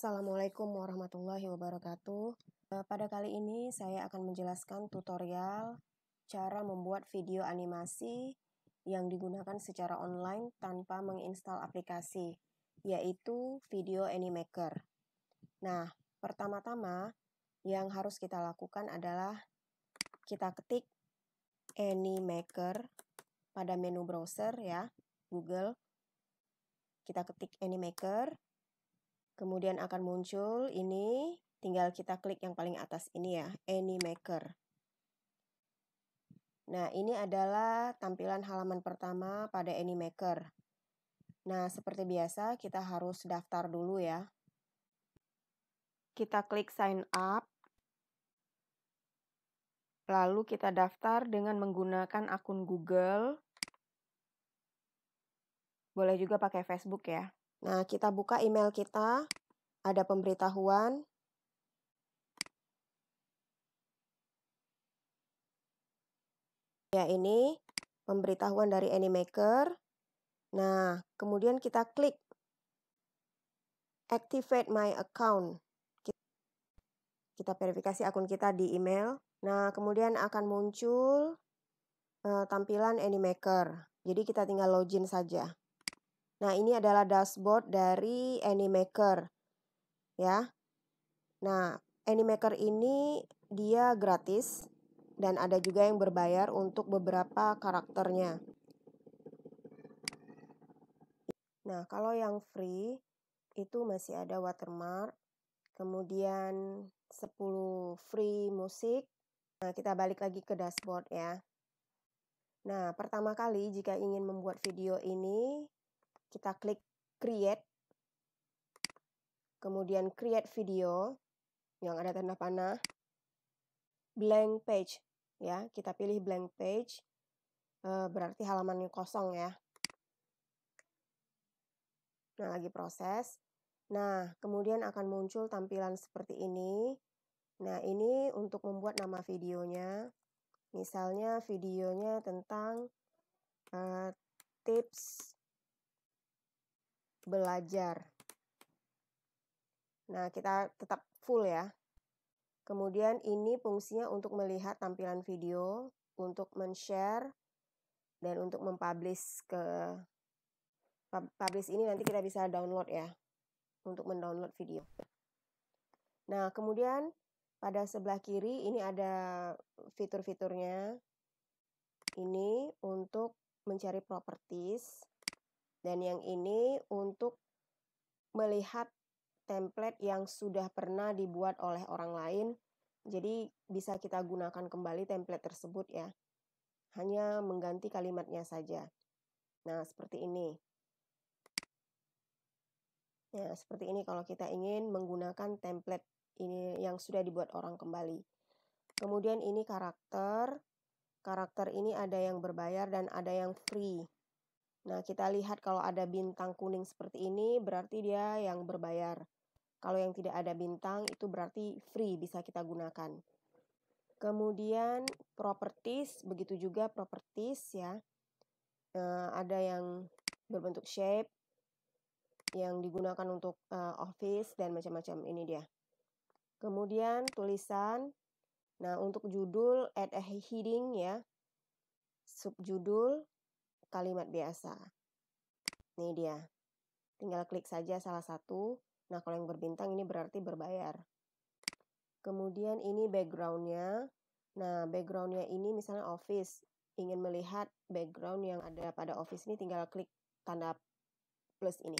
Assalamualaikum warahmatullahi wabarakatuh. Eh, pada kali ini saya akan menjelaskan tutorial cara membuat video animasi yang digunakan secara online tanpa menginstal aplikasi, yaitu Video Animaker. Nah, pertama-tama yang harus kita lakukan adalah kita ketik Animaker pada menu browser ya, Google. Kita ketik Animaker. Kemudian akan muncul ini, tinggal kita klik yang paling atas ini ya, any maker Nah, ini adalah tampilan halaman pertama pada any maker Nah, seperti biasa kita harus daftar dulu ya. Kita klik sign up. Lalu kita daftar dengan menggunakan akun Google. Boleh juga pakai Facebook ya. Nah, kita buka email kita, ada pemberitahuan. Ya, ini pemberitahuan dari Animaker. Nah, kemudian kita klik activate my account. Kita verifikasi akun kita di email. Nah, kemudian akan muncul uh, tampilan Animaker. Jadi kita tinggal login saja. Nah, ini adalah dashboard dari Animaker Ya. Nah, Animaker ini dia gratis dan ada juga yang berbayar untuk beberapa karakternya. Nah, kalau yang free itu masih ada watermark, kemudian 10 free musik. Nah, kita balik lagi ke dashboard ya. Nah, pertama kali jika ingin membuat video ini, kita klik create, kemudian create video yang ada tanda panah, blank page, ya kita pilih blank page, eh, berarti halamannya kosong ya. Nah, lagi proses. Nah, kemudian akan muncul tampilan seperti ini. Nah, ini untuk membuat nama videonya. Misalnya videonya tentang uh, tips belajar. Nah, kita tetap full ya. Kemudian ini fungsinya untuk melihat tampilan video, untuk men-share, dan untuk mempublish ke publish ini nanti kita bisa download ya untuk mendownload video. Nah, kemudian pada sebelah kiri ini ada fitur-fiturnya. Ini untuk mencari properties. Dan yang ini untuk melihat template yang sudah pernah dibuat oleh orang lain. Jadi bisa kita gunakan kembali template tersebut ya. Hanya mengganti kalimatnya saja. Nah, seperti ini. Nah, seperti ini kalau kita ingin menggunakan template ini yang sudah dibuat orang kembali. Kemudian ini karakter. Karakter ini ada yang berbayar dan ada yang free. Nah, kita lihat kalau ada bintang kuning seperti ini berarti dia yang berbayar. Kalau yang tidak ada bintang itu berarti free bisa kita gunakan. Kemudian properties, begitu juga properties ya. Nah, ada yang berbentuk shape yang digunakan untuk uh, office dan macam-macam ini dia. Kemudian tulisan. Nah, untuk judul add a heading ya. Subjudul kalimat biasa. Ini dia. Tinggal klik saja salah satu. Nah, kalau yang berbintang ini berarti berbayar. Kemudian ini backgroundnya. Nah, backgroundnya ini misalnya office. Ingin melihat background yang ada pada office ini tinggal klik tanda plus ini.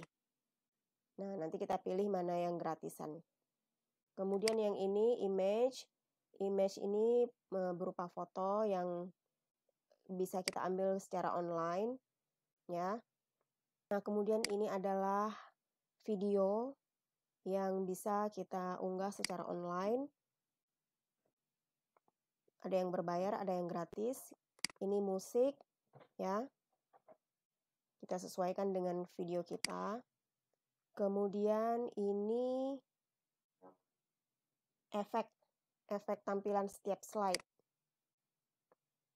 Nah, nanti kita pilih mana yang gratisan. Kemudian yang ini image. Image ini e, berupa foto yang bisa kita ambil secara online ya. Nah, kemudian ini adalah video yang bisa kita unggah secara online. Ada yang berbayar, ada yang gratis. Ini musik ya. Kita sesuaikan dengan video kita. Kemudian ini efek efek tampilan setiap slide.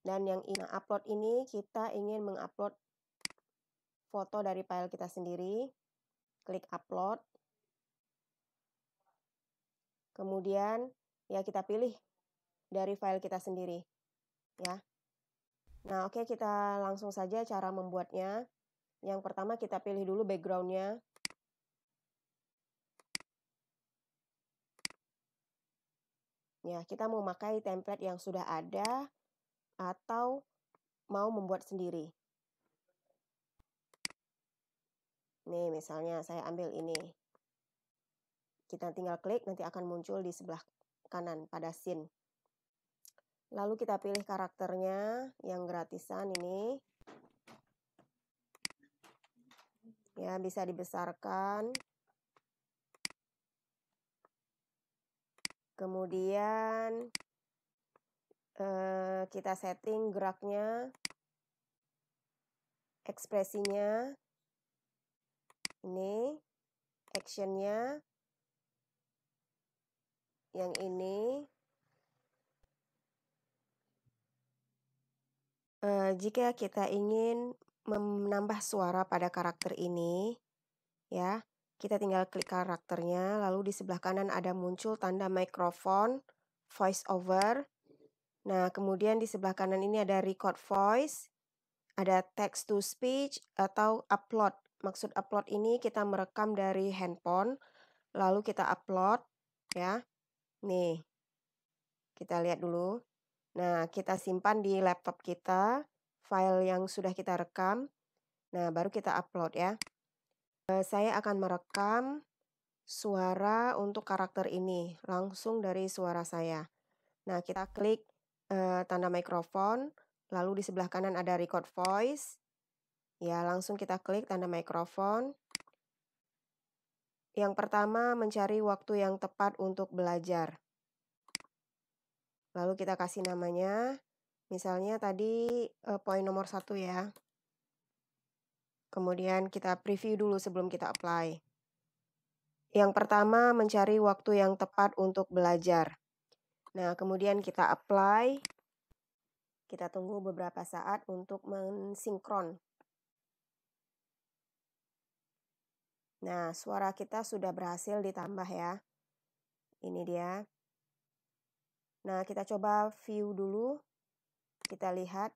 Dan yang nah, upload ini kita ingin mengupload foto dari file kita sendiri. Klik upload. Kemudian ya kita pilih dari file kita sendiri. Ya. Nah, oke okay, kita langsung saja cara membuatnya. Yang pertama kita pilih dulu backgroundnya. Ya, kita mau pakai template yang sudah ada atau mau membuat sendiri. Nih, misalnya saya ambil ini. Kita tinggal klik, nanti akan muncul di sebelah kanan pada scene. Lalu kita pilih karakternya yang gratisan ini. Ya, bisa dibesarkan. Kemudian Eh, kita setting geraknya, ekspresinya, ini, actionnya, yang ini. Uh, jika kita ingin menambah suara pada karakter ini, ya, kita tinggal klik karakternya, lalu di sebelah kanan ada muncul tanda microphone, voice over, Nah, kemudian di sebelah kanan ini ada record voice, ada text to speech atau upload. Maksud upload ini kita merekam dari handphone lalu kita upload ya. Nih. Kita lihat dulu. Nah, kita simpan di laptop kita file yang sudah kita rekam. Nah, baru kita upload ya. Eh, saya akan merekam suara untuk karakter ini langsung dari suara saya. Nah, kita klik uh, tanda mikrofon, lalu di sebelah kanan ada record voice. Ya, langsung kita klik tanda mikrofon. Yang pertama, mencari waktu yang tepat untuk belajar. Lalu kita kasih namanya, misalnya tadi uh, poin nomor satu ya. Kemudian kita preview dulu sebelum kita apply. Yang pertama, mencari waktu yang tepat untuk belajar. Nah, kemudian kita apply. Kita tunggu beberapa saat untuk mensinkron. Nah, suara kita sudah berhasil ditambah ya. Ini dia. Nah, kita coba view dulu. Kita lihat.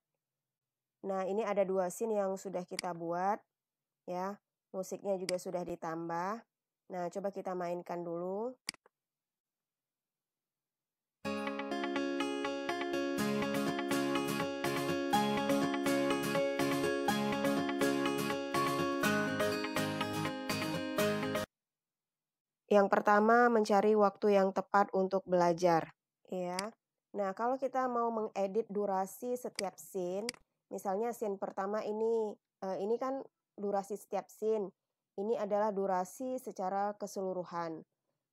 Nah, ini ada dua scene yang sudah kita buat ya. Musiknya juga sudah ditambah. Nah, coba kita mainkan dulu. Yang pertama, mencari waktu yang tepat untuk belajar, ya. Nah, kalau kita mau mengedit durasi setiap scene, misalnya scene pertama ini, eh, ini kan durasi setiap scene. Ini adalah durasi secara keseluruhan.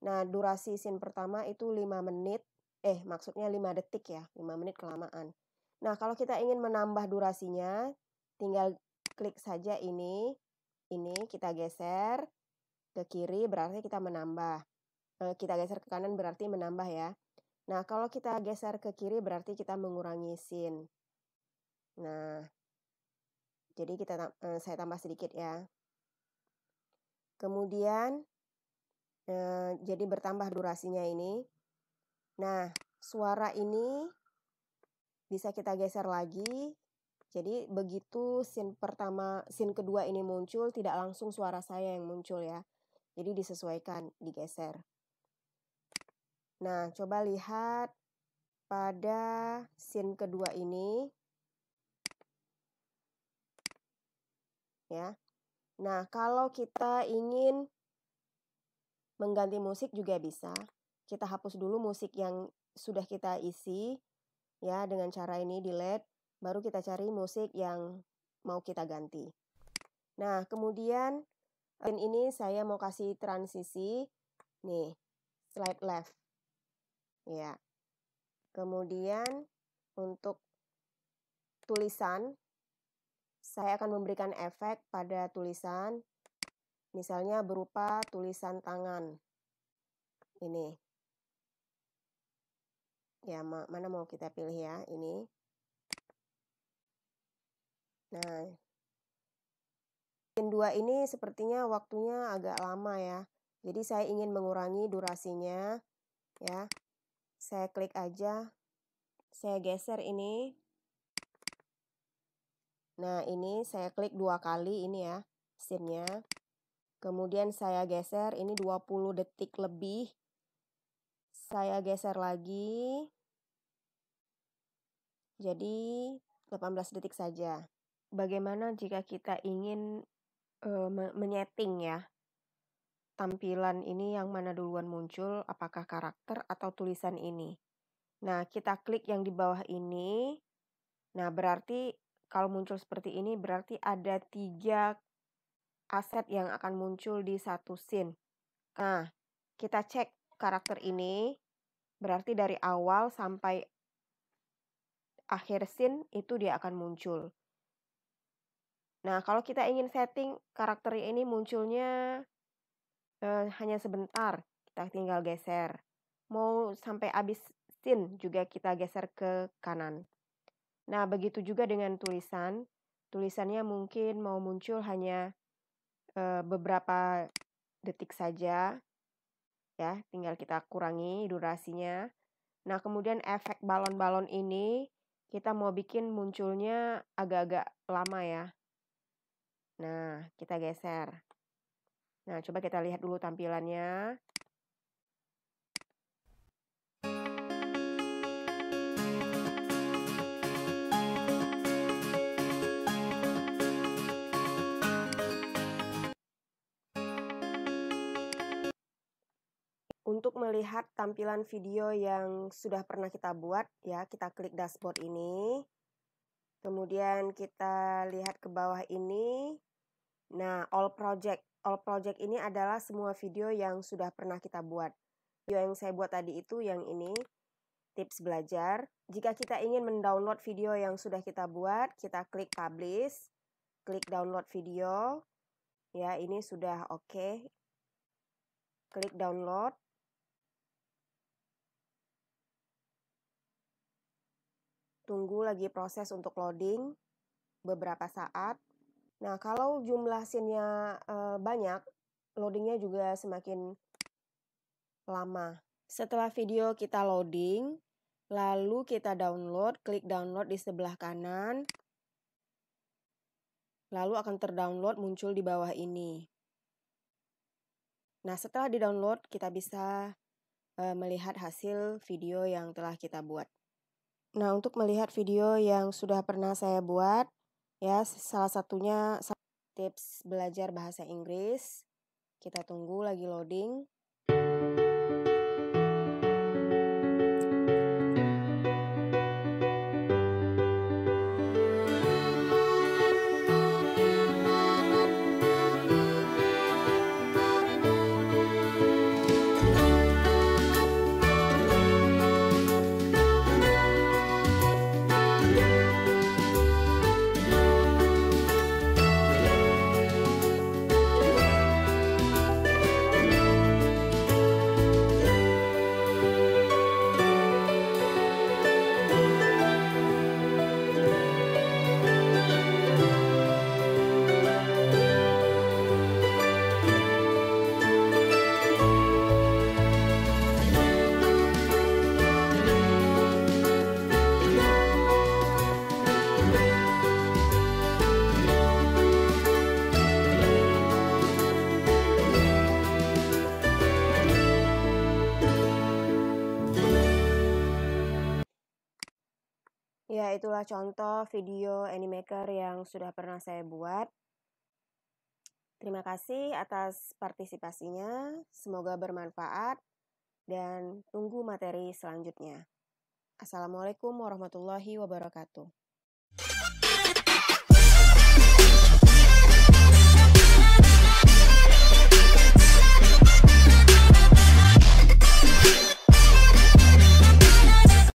Nah, durasi scene pertama itu 5 menit, eh maksudnya 5 detik ya, 5 menit kelamaan. Nah, kalau kita ingin menambah durasinya, tinggal klik saja ini, ini kita geser, ke kiri berarti kita menambah. Eh, kita geser ke kanan berarti menambah ya. Nah, kalau kita geser ke kiri berarti kita mengurangi sin. Nah, jadi kita eh, saya tambah sedikit ya. Kemudian eh, jadi bertambah durasinya ini. Nah, suara ini bisa kita geser lagi. Jadi begitu sin pertama, sin kedua ini muncul tidak langsung suara saya yang muncul ya. Jadi disesuaikan, digeser. Nah, coba lihat pada scene kedua ini. Ya. Nah, kalau kita ingin mengganti musik juga bisa. Kita hapus dulu musik yang sudah kita isi ya dengan cara ini delete, baru kita cari musik yang mau kita ganti. Nah, kemudian dan ini saya mau kasih transisi nih, slide left. Ya. Kemudian untuk tulisan saya akan memberikan efek pada tulisan misalnya berupa tulisan tangan. Ini. Ya, mana mau kita pilih ya? Ini. Nah, Bagian dua ini sepertinya waktunya agak lama ya. Jadi saya ingin mengurangi durasinya ya. Saya klik aja. Saya geser ini. Nah, ini saya klik dua kali ini ya nya Kemudian saya geser ini 20 detik lebih. Saya geser lagi. Jadi 18 detik saja. Bagaimana jika kita ingin Eh, me menyeting ya, tampilan ini yang mana duluan muncul, apakah karakter atau tulisan ini. Nah, kita klik yang di bawah ini. Nah, berarti kalau muncul seperti ini berarti ada tiga aset yang akan muncul di satu scene. Nah, kita cek karakter ini, berarti dari awal sampai akhir scene itu dia akan muncul. Nah, kalau kita ingin setting karakter ini munculnya uh, hanya sebentar, kita tinggal geser. Mau sampai habis scene juga kita geser ke kanan. Nah, begitu juga dengan tulisan. Tulisannya mungkin mau muncul hanya uh, beberapa detik saja. Ya, tinggal kita kurangi durasinya. Nah, kemudian efek balon-balon ini kita mau bikin munculnya agak-agak lama ya, Nah, kita geser. Nah, coba kita lihat dulu tampilannya. Untuk melihat tampilan video yang sudah pernah kita buat, ya, kita klik dashboard ini. Kemudian kita lihat ke bawah ini. Nah, all project. All project ini adalah semua video yang sudah pernah kita buat. Video yang saya buat tadi itu yang ini, tips belajar. Jika kita ingin mendownload video yang sudah kita buat, kita klik publish, klik download video. Ya, ini sudah oke. Okay. Klik download. tunggu lagi proses untuk loading beberapa saat. Nah, kalau jumlah scene-nya e, banyak, loadingnya juga semakin lama. Setelah video kita loading, lalu kita download, klik download di sebelah kanan, lalu akan terdownload muncul di bawah ini. Nah, setelah di-download, kita bisa e, melihat hasil video yang telah kita buat. Nah, untuk melihat video yang sudah pernah saya buat, ya, salah satunya tips belajar bahasa Inggris. Kita tunggu lagi loading. contoh video Animaker yang sudah pernah saya buat. Terima kasih atas partisipasinya, semoga bermanfaat, dan tunggu materi selanjutnya. Assalamualaikum warahmatullahi wabarakatuh.